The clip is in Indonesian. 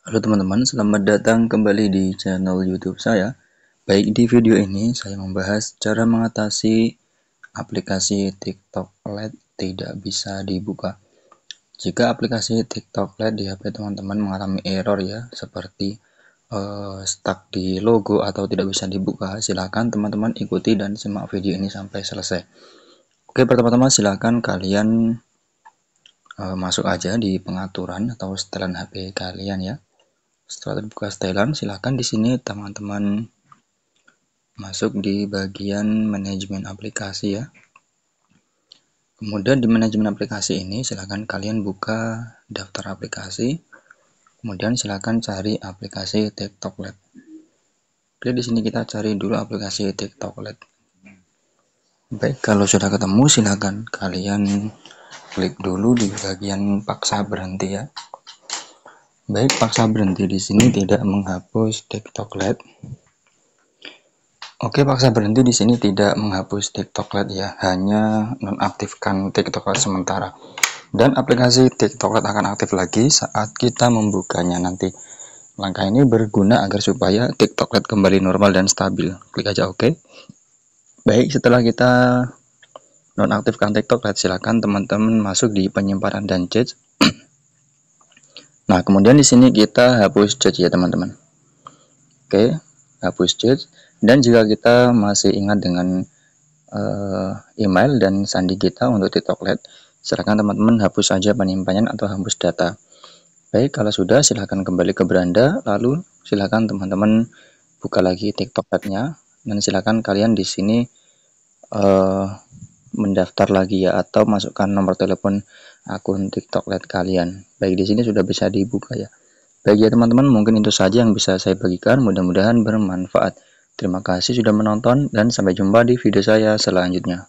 Halo teman-teman, selamat datang kembali di channel YouTube saya. Baik di video ini saya membahas cara mengatasi aplikasi TikTok LED tidak bisa dibuka. Jika aplikasi TikTok LED di HP teman-teman mengalami error ya, seperti uh, stuck di logo atau tidak bisa dibuka, silahkan teman-teman ikuti dan simak video ini sampai selesai. Oke, pertama-tama silahkan kalian uh, masuk aja di pengaturan atau setelan HP kalian ya. Setelah terbuka setelan, silahkan di sini teman-teman masuk di bagian manajemen aplikasi ya. Kemudian di manajemen aplikasi ini, silahkan kalian buka daftar aplikasi. Kemudian silahkan cari aplikasi TikTok Lab. Oke, di sini kita cari dulu aplikasi TikTok Lab. Baik, kalau sudah ketemu silahkan kalian klik dulu di bagian paksa berhenti ya. Baik, paksa berhenti di sini tidak menghapus TikTok Lite. Oke, paksa berhenti di sini tidak menghapus TikTok Lite ya, hanya nonaktifkan TikTok Lite sementara. Dan aplikasi TikTok Lite akan aktif lagi saat kita membukanya nanti. Langkah ini berguna agar supaya TikTok Lite kembali normal dan stabil. Klik aja oke. Baik, setelah kita nonaktifkan TikTok Lite, silakan teman-teman masuk di penyimpanan dan change Nah, kemudian di sini kita hapus judge ya, teman-teman. Oke, hapus judge. Dan jika kita masih ingat dengan uh, email dan sandi kita untuk titoklet, silakan teman-teman hapus saja penyimpanan atau hapus data. Baik, kalau sudah silahkan kembali ke beranda, lalu silahkan teman-teman buka lagi TikTok nya dan silahkan kalian di sini uh, mendaftar lagi ya atau masukkan nomor telepon akun TikTok Lite kalian. Baik di sini sudah bisa dibuka ya. Baik ya teman-teman, mungkin itu saja yang bisa saya bagikan. Mudah-mudahan bermanfaat. Terima kasih sudah menonton dan sampai jumpa di video saya selanjutnya.